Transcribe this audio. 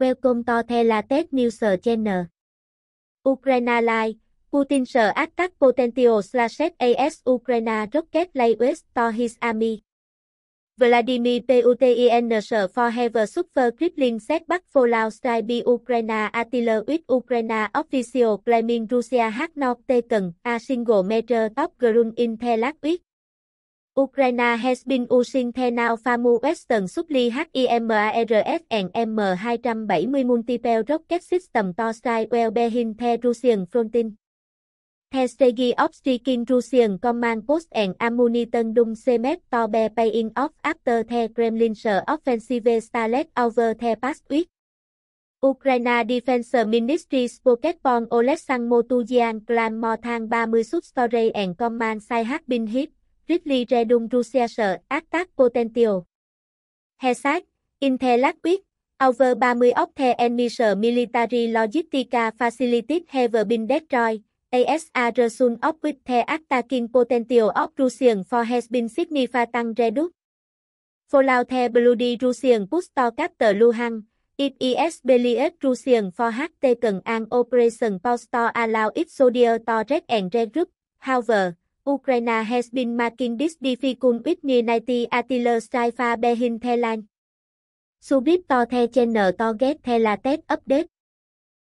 Welcome to Telatet News Channel. Ukraine Live, Putin sợ attack potential slashes AS Ukraine rocket lay west to his army. Vladimir Putin sợ for have suffer set setback fallout strike by Ukraine artillery with Ukraine official claiming Russia has not taken a single measure top ground in Tel Aviv. Ukraine has been using Tenalfamu Western Supply HIMARS e and M270 multiple rocket system to strike well behind the Russian frontin. The strategy of striking Russian command post and ammunition dum cement to be paying off after the Kremlin's offensive started over the past week. Ukraine Defense Ministry Spokesperson Oleksandr Motuyan claimed more than 30 substory and command sites have been hit Ridley Redum Research Actat Potential. Hesat, Intelaquit, Over 30 Octane Emissions Military Logistica Facilities Have been destroyed. ASA Resun of with the attacking potential of Russian for has been significant reduced. follow the bloody Russian push to capture Luhansk. It is believed Russian for ht cần an operation post to allow its soldier to rest and regroup. However, Ukraine has been making this difficult with unity until Saifa Behin Thailand. Subit to the channel to get the latest update.